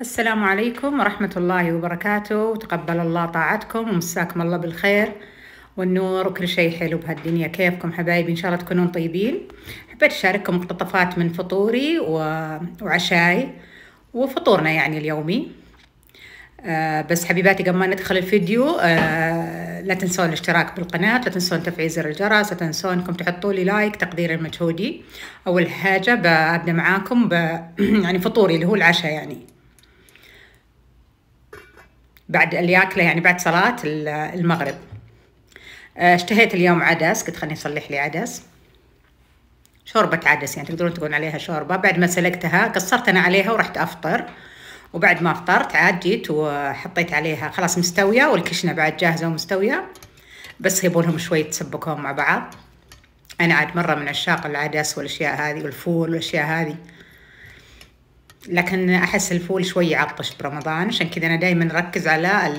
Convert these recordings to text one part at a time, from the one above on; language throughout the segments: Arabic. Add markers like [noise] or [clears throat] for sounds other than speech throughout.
السلام عليكم ورحمة الله وبركاته وتقبل الله طاعتكم ومساكم الله بالخير والنور وكل شيء حلو بهالدنيا كيفكم حبايبي إن شاء الله تكونون طيبين حبيت أشارككم مقتطفات من فطوري وعشاي وفطورنا يعني اليومي آه بس حبيباتي قبل ما ندخل الفيديو آه لا تنسون الاشتراك بالقناة لا تنسون تفعيل زر الجرس لا تنسون انكم تحطوا لي لايك تقدير المجهودي اول حاجة ببدأ معاكم ب [clears throat] يعني فطوري اللي هو العشاء يعني بعد اللي ياكله يعني بعد صلاه المغرب آه، اشتهيت اليوم عدس قلت خليني اصلح لي عدس شوربة عدس يعني تقدرون تقولون عليها شوربة بعد ما سلقتها قصرت أنا عليها ورحت أفطر وبعد ما افطرت عاد جيت وحطيت عليها خلاص مستوية والكشنة بعد جاهزة ومستوية بس يبونهم شوي يتسبكون مع بعض أنا عاد مرة من عشاق العدس والأشياء هذه والفول والأشياء هذه لكن احس الفول شوي يعطش برمضان عشان كذا انا دائما اركز على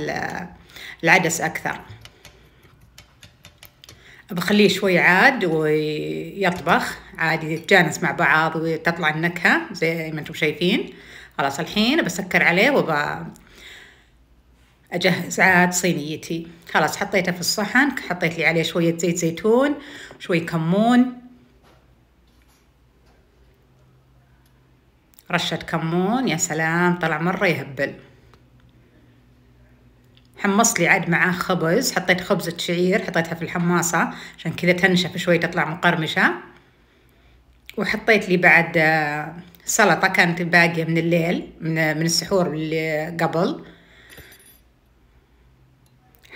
العدس اكثر بخليه شوي عاد ويطبخ عادي يتجانس مع بعض وتطلع النكهة زي ما انتم شايفين خلاص الحين بسكر عليه وب أجهز عاد صينيتي خلاص حطيته في الصحن حطيت لي عليه شوية زيت زيتون شوي كمون رشة كمون يا سلام طلع مرة يهبل حمص لي عاد معاه خبز حطيت خبزة شعير حطيتها في الحماصة عشان كذا تنشف شوي تطلع مقرمشة وحطيت لي بعد آه، سلطة كانت باقية من الليل من, من السحور اللي قبل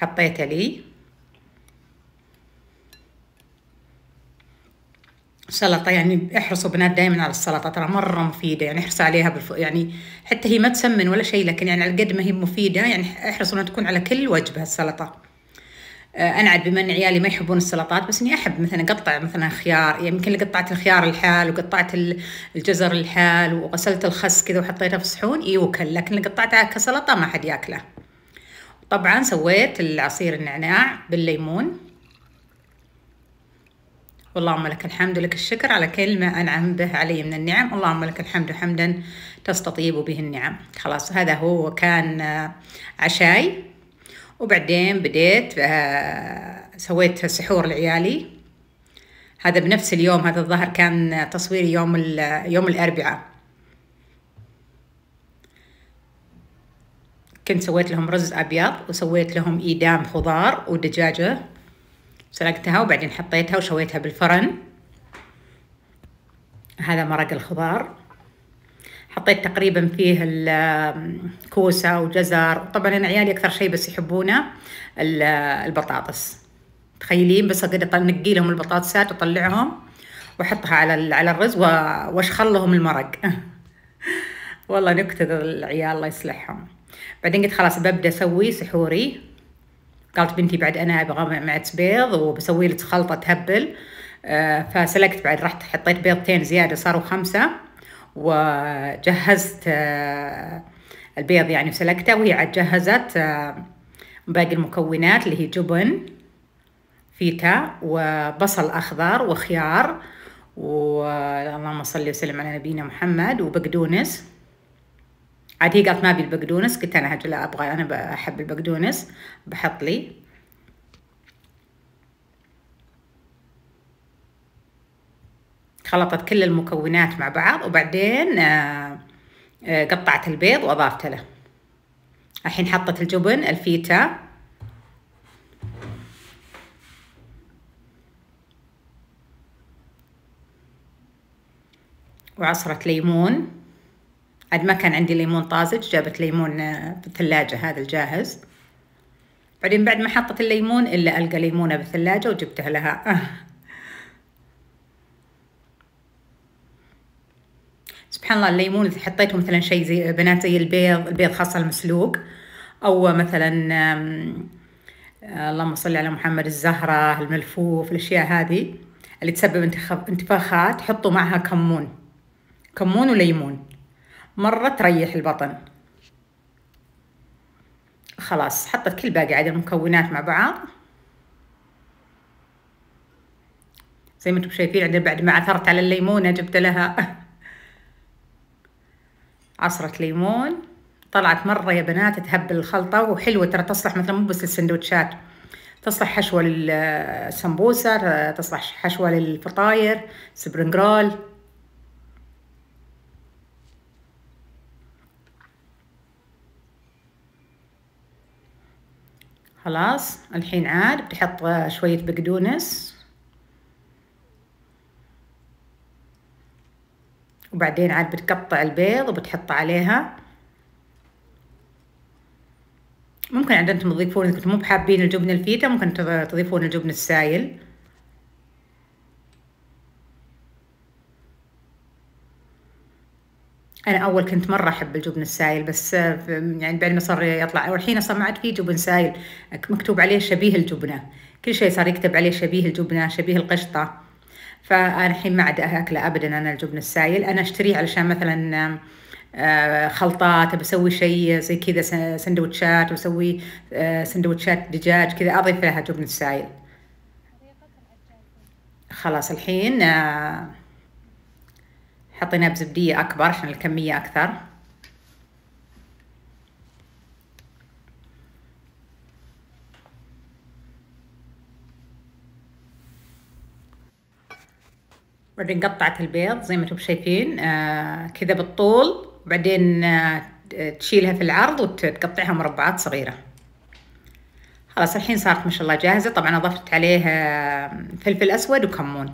حطيتها لي سلطه يعني احرصوا بنات دائما على السلطه ترى مره مفيده يعني احرصوا عليها بالفوق يعني حتى هي ما تسمن ولا شيء لكن يعني على قد ما هي مفيده يعني احرصوا انها تكون على كل وجبه السلطه آه، انا عاد بما ان عيالي ما يحبون السلطات بس اني احب مثلا اقطع مثلا خيار يعني يمكن قطعت الخيار الحال وقطعت الجزر الحال وغسلت الخس كذا وحطيته في صحون يوكل لكن اللي قطعتها كسلطه ما حد ياكله طبعا سويت العصير النعناع بالليمون اللهم لك الحمد لك الشكر على كل ما أنعم به علي من النعم اللهم لك الحمد حمدا تستطيب به النعم خلاص هذا هو كان آه، عشاي وبعدين بديت آه، سويت سحور لعيالي هذا بنفس اليوم هذا الظهر كان تصويري يوم يوم الأربعاء كنت سويت لهم رز أبيض وسويت لهم إيدام خضار ودجاجة سلقتها وبعدين حطيتها وشويتها بالفرن هذا مرق الخضار حطيت تقريبا فيه الكوسة وجزر طبعا أنا عيالي أكثر شيء بس يحبونه البطاطس تخيلين بس أقدر أنقي لهم البطاطسات وأطلعهم وأحطها على على الرز وأشخل لهم المرق [laughs] والله نكتة العيال الله يصلحهم بعدين قلت خلاص ببدأ أسوي سحوري قالت بنتي بعد انا ابغى معة بيض وبسوي لك خلطه تهبل آه، فسلقت بعد رحت حطيت بيضتين زياده صاروا خمسه وجهزت آه، البيض يعني سلقته وهي عاد جهزت آه، باقي المكونات اللي هي جبن فيتا وبصل اخضر وخيار و اللهم صل وسلم على نبينا محمد وبقدونس عاد هي قالت ما ابي البقدونس قلت انا لا ابغى انا احب البقدونس بحط لي خلطت كل المكونات مع بعض وبعدين آه، آه، قطعت البيض واضافته له الحين حطت الجبن الفيتا وعصرة ليمون عاد ما كان عندي ليمون طازج جابت ليمون بالثلاجة آه، هذا الجاهز بعدين بعد ما حطت الليمون إلا ألقى ليمونة بالثلاجة وجبتها لها [laughs] سبحان الله الليمون إذا حطيته مثلا شيء زي بنات زي البيض البيض خاصة المسلوق أو مثلا آه، اللهم صل على محمد الزهرة الملفوف الأشياء هذه اللي تسبب انتفاخات حطوا معها كمون كمون وليمون مرة تريح البطن خلاص حطت كل باقي عدد المكونات مع بعض زي ما انتم شايفين عندنا بعد ما عثرت على الليمونة جبت لها [laughs] عصرة ليمون طلعت مرة يا بنات تهبل الخلطة وحلوة ترى تصلح مثلا مو بس للسندوتشات تصلح حشوة للسمبوسة تصلح حشوة للفطاير سبرنجرول رول خلاص الحين عاد بتحط شوية بقدونس وبعدين عاد بتقطع البيض وبتحط عليها ممكن عاد انتم تضيفون اذا كنتم مو بحابين الجبن الفيتا ممكن تضيفون الجبن السايل انا اول كنت مره احب الجبن السايل بس آه، يعني بعد ما صار يطلع والحين اصلا ما عاد في جبن سايل مكتوب عليه شبيه الجبنه كل شيء صار يكتب عليه شبيه الجبنه شبيه القشطه فانا الحين ما عاد اكله ابدا انا الجبن السايل انا اشتريه علشان مثلا آه، خلطات بسوي شيء زي كذا سندوتشات واسوي آه، سندوتشات دجاج كذا اضيف لها جبن السايل خلاص الحين حطيناه بزبدية أكبر عشان الكمية أكثر بعدين قطعت البيض زي ما انتم شايفين آه كذا بالطول وبعدين آه تشيلها في العرض وتقطعها مربعات صغيرة خلاص الحين صارت ما شاء الله جاهزة طبعا أضفت عليها فلفل أسود وكمون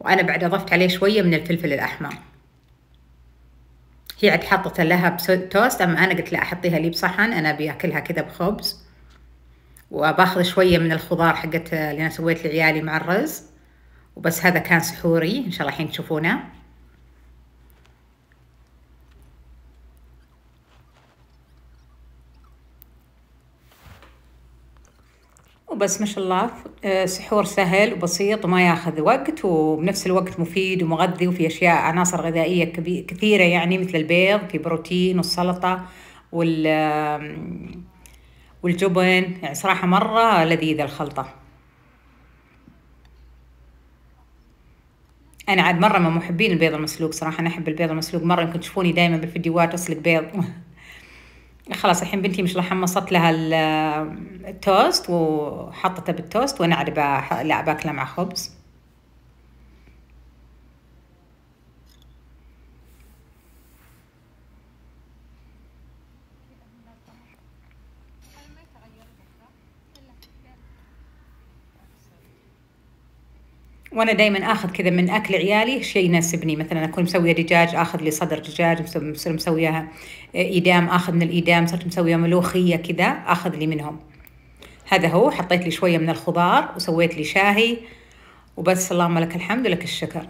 وأنا بعد أضفت عليه شوية من الفلفل الأحمر هي عاد حطت لها بتوست أما أنا قلت لا أحطيها لي بصحن أنا بياكلها كذا بخبز وباخذ شوية من الخضار حقت اللي أنا سويت لعيالي مع الرز وبس هذا كان سحوري إن شاء الله الحين تشوفونه بس ما شاء الله آه، سحور سهل وبسيط وما ياخذ وقت وبنفس الوقت مفيد ومغذي وفي اشياء عناصر غذائيه كثيره يعني مثل البيض في بروتين والسلطه وال والجبن يعني صراحه مره لذيذه الخلطه انا عاد مره من محبين البيض المسلوق صراحه انا احب البيض المسلوق مره يمكن تشوفوني دائما بالفيديوهات اسلق بيض [laughs] خلاص الحين بنتي مش حمصت لها التوست وحطته بالتوست وانا لا باكله مع خبز وانا دائما اخذ كذا من اكل عيالي شيء يناسبني مثلا اكون مسويه دجاج اخذ لي صدر دجاج صرت مسويه آه، ايدام اخذ من الايدام صرت مسويه ملوخيه كذا اخذ لي منهم هذا هو حطيت لي شويه من الخضار وسويت لي شاهي وبس اللهم لك الحمد ولك الشكر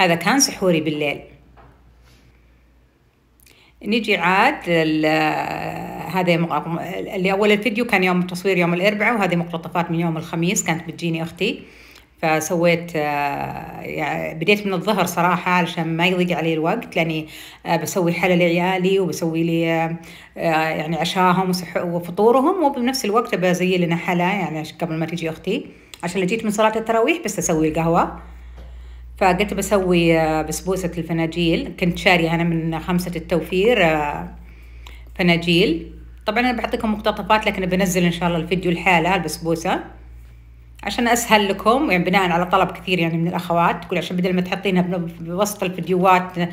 هذا كان سحوري بالليل نجي عاد آه، هذا اللي اول الفيديو كان يوم التصوير يوم الاربعاء وهذه مقتطفات من يوم الخميس كانت بتجيني اختي فسويت آه، يعني بديت من الظهر صراحة علشان ما يضيق علي الوقت لأني آه، بسوي حلا لعيالي وبسوي لي آه، يعني عشاهم وفطورهم وبنفس الوقت بزي لنا حلا يعني قبل ما تجي أختي عشان جيت من صلاة التراويح بس أسوي القهوة فقلت بسوي بسبوسة الفناجيل كنت شارية أنا من خمسة التوفير فناجيل طبعا أنا بعطيكم مقتطفات لكن بنزل إن شاء الله الفيديو الحالة البسبوسة عشان اسهل لكم يعني بناء على طلب كثير يعني من الاخوات تقول عشان بدل ما تحطينها بوسط الفيديوهات آه،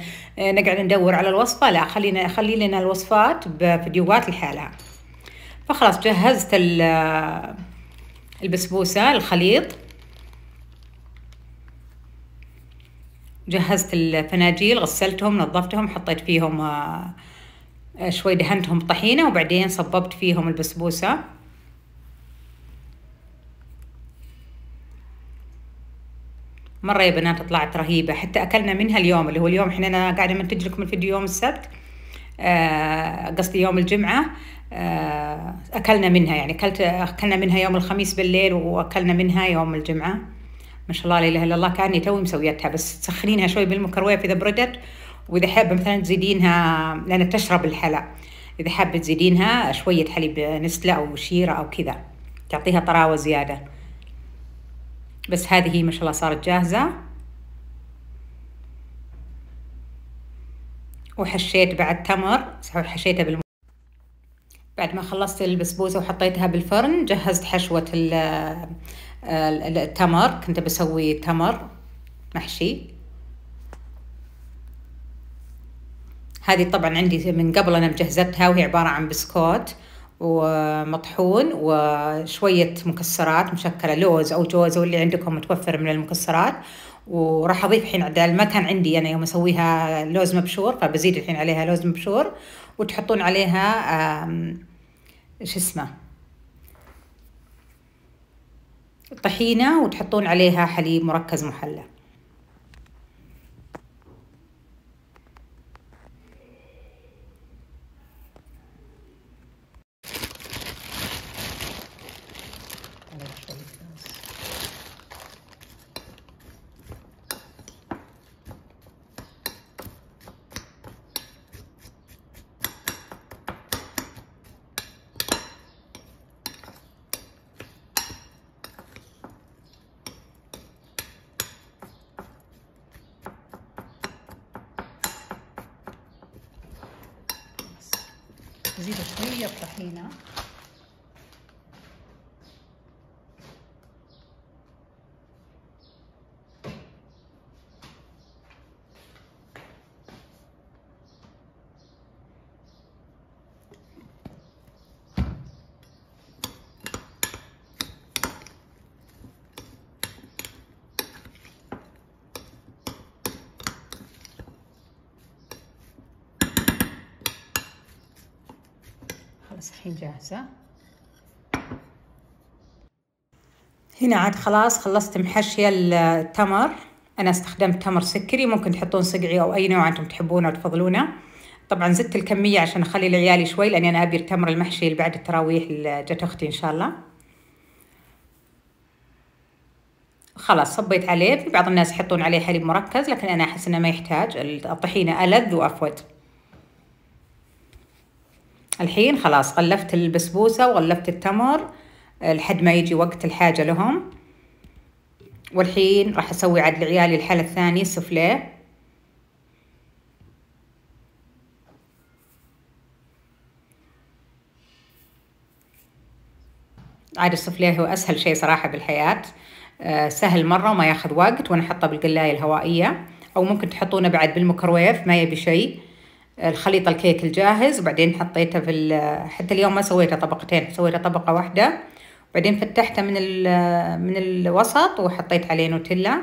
نقعد ندور على الوصفه لا خلينا خلي لنا الوصفات بفيديوهات لحالها فخلاص جهزت آه، البسبوسه الخليط جهزت الفناجيل غسلتهم نظفتهم حطيت فيهم آه، شوي دهنتهم طحينه وبعدين صببت فيهم البسبوسه مره يا بنات طلعت رهيبه حتى اكلنا منها اليوم اللي هو اليوم احنا انا قاعده منتج لكم الفيديو يوم السبت آه، قصدي يوم الجمعه آه، اكلنا منها يعني اكلت اكلنا منها يوم الخميس بالليل واكلنا منها يوم الجمعه ما شاء الله لا اله الا الله كاني توي مسويتها بس تسخنينها شوي بالميكروويف اذا بردت واذا حابه مثلا تزيدينها لان تشرب الحلا اذا حابه تزيدينها شويه حليب نستله او شيره او كذا تعطيها طراوه زياده بس هذه ما شاء الله صارت جاهزة وحشيت بعد تمر حشيته بالم... بعد ما خلصت البسبوسة وحطيتها بالفرن جهزت حشوة التمر كنت بسوي تمر محشي هذه طبعا عندي من قبل انا مجهزتها وهي عبارة عن بسكوت ومطحون وشوية مكسرات مشكلة لوز أو جوز أو اللي عندكم متوفر من المكسرات وراح أضيف الحين عدال ما كان عندي أنا يوم أسويها لوز مبشور فبزيد الحين عليها لوز مبشور وتحطون عليها شو اسمه طحينة وتحطون عليها حليب مركز محلى تشويه الطحينه الحين جاهزة هنا عاد خلاص خلصت محشية التمر أنا استخدمت تمر سكري ممكن تحطون صقعي أو أي نوع أنتم تحبونه وتفضلونه طبعا زدت الكمية عشان أخلي لعيالي شوي لأني أنا أبي التمر المحشي اللي بعد التراويح اللي جت أختي إن شاء الله خلاص صبيت عليه في بعض الناس يحطون عليه حليب مركز لكن أنا أحس إنه ما يحتاج الطحينة ألذ وأفود الحين خلاص غلفت البسبوسة وغلفت التمر لحد ما يجي وقت الحاجة لهم والحين راح أسوي عاد لعيالي الحالة الثاني السفليه عاد السفليه هو أسهل شيء صراحة بالحياة آه، سهل مرة وما ياخذ وقت وأنا احطه بالقلاية الهوائية أو ممكن تحطونه بعد بالميكروويف ما يبي شيء الخليط الكيك الجاهز وبعدين حطيته في حتى اليوم ما سويته طبقتين سويته طبقة واحدة وبعدين فتحته من من الوسط وحطيت عليه نوتيلا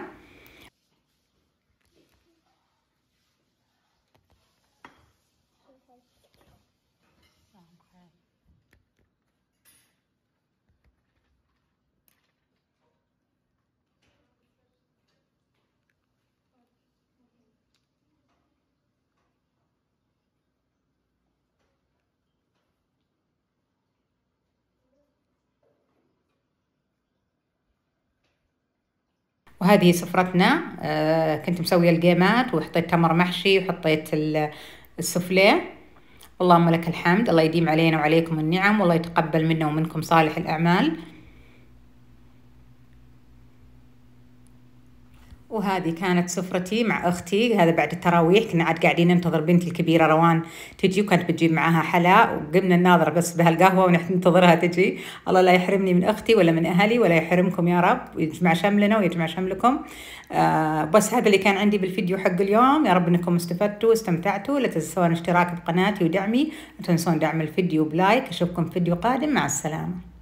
وهذه سفرتنا آه، كنت مسوية القيمات وحطيت تمر محشي وحطيت السفليه اللهم لك الحمد الله يديم علينا وعليكم النعم والله يتقبل منا ومنكم صالح الأعمال وهذه كانت سفرتي مع أختي هذا بعد التراويح كنا عاد قاعدين ننتظر بنتي الكبيرة روان تجي وكانت بتجيب معاها حلا وقمنا نناظر بس بهالقهوة وننتظرها تجي الله لا يحرمني من أختي ولا من أهلي ولا يحرمكم يا رب ويجمع شملنا ويجمع شملكم آه بس هذا اللي كان عندي بالفيديو حق اليوم يا رب أنكم استفدتوا واستمتعتوا لا تنسون اشتراك بقناتي ودعمي لا تنسون دعم الفيديو بلايك أشوفكم في فيديو قادم مع السلامة